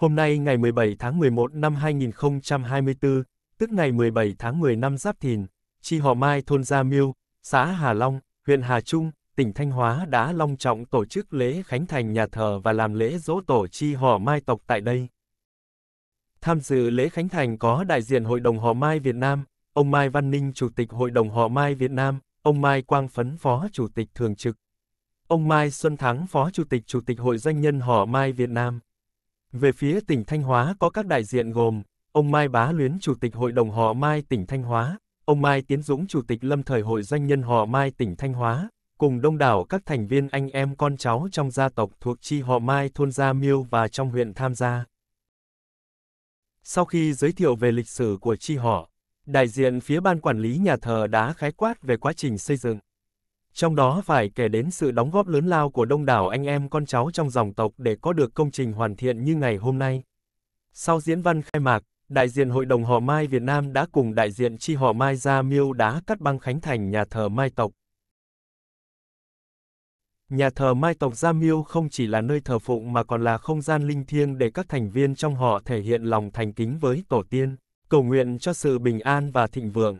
Hôm nay ngày 17 tháng 11 năm 2024, tức ngày 17 tháng 10 năm Giáp Thìn, chi họ Mai thôn Gia Miêu, xã Hà Long, huyện Hà Trung, tỉnh Thanh Hóa đã long trọng tổ chức lễ khánh thành nhà thờ và làm lễ dỗ tổ chi họ Mai tộc tại đây. Tham dự lễ khánh thành có đại diện Hội đồng họ Mai Việt Nam, ông Mai Văn Ninh Chủ tịch Hội đồng họ Mai Việt Nam, ông Mai Quang Phấn Phó Chủ tịch Thường trực, ông Mai Xuân Thắng Phó Chủ tịch Chủ tịch Hội Doanh nhân họ Mai Việt Nam. Về phía tỉnh Thanh Hóa có các đại diện gồm, ông Mai Bá Luyến Chủ tịch Hội đồng họ Mai tỉnh Thanh Hóa, ông Mai Tiến Dũng Chủ tịch Lâm thời Hội doanh nhân họ Mai tỉnh Thanh Hóa, cùng đông đảo các thành viên anh em con cháu trong gia tộc thuộc chi họ Mai thôn Gia Miêu và trong huyện tham gia. Sau khi giới thiệu về lịch sử của chi họ, đại diện phía ban quản lý nhà thờ đã khái quát về quá trình xây dựng, trong đó phải kể đến sự đóng góp lớn lao của đông đảo anh em con cháu trong dòng tộc để có được công trình hoàn thiện như ngày hôm nay. Sau diễn văn khai mạc, đại diện Hội đồng Họ Mai Việt Nam đã cùng đại diện chi họ Mai gia miêu đá cắt băng khánh thành nhà thờ Mai tộc. Nhà thờ Mai tộc Gia Miêu không chỉ là nơi thờ phụng mà còn là không gian linh thiêng để các thành viên trong họ thể hiện lòng thành kính với tổ tiên, cầu nguyện cho sự bình an và thịnh vượng.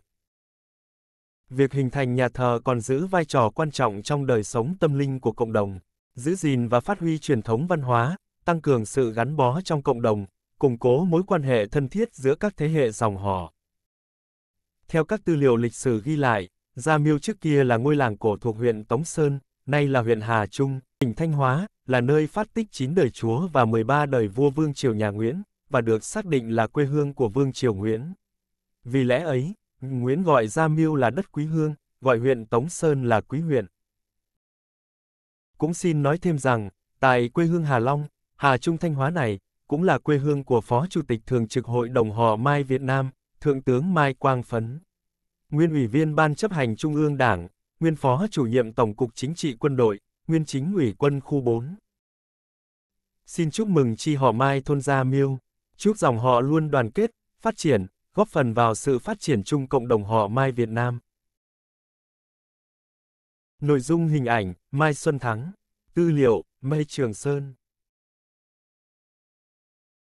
Việc hình thành nhà thờ còn giữ vai trò quan trọng trong đời sống tâm linh của cộng đồng, giữ gìn và phát huy truyền thống văn hóa, tăng cường sự gắn bó trong cộng đồng, củng cố mối quan hệ thân thiết giữa các thế hệ dòng họ. Theo các tư liệu lịch sử ghi lại, Gia Miêu trước kia là ngôi làng cổ thuộc huyện Tống Sơn, nay là huyện Hà Trung, tỉnh Thanh Hóa, là nơi phát tích chín đời chúa và 13 đời vua vương triều nhà Nguyễn, và được xác định là quê hương của vương triều Nguyễn. Vì lẽ ấy, Nguyễn gọi Gia Miêu là đất Quý Hương, gọi huyện Tống Sơn là Quý huyện. Cũng xin nói thêm rằng, tại quê hương Hà Long, Hà Trung Thanh Hóa này, cũng là quê hương của Phó Chủ tịch Thường trực Hội đồng Họ Mai Việt Nam, Thượng tướng Mai Quang Phấn. Nguyên Ủy viên Ban chấp hành Trung ương Đảng, Nguyên Phó Chủ nhiệm Tổng cục Chính trị Quân đội, Nguyên Chính ủy Quân khu 4. Xin chúc mừng chi họ Mai thôn Gia Miêu, chúc dòng họ luôn đoàn kết, phát triển, góp phần vào sự phát triển chung cộng đồng họ Mai Việt Nam. Nội dung hình ảnh, Mai Xuân Thắng. Tư liệu, Mây Trường Sơn.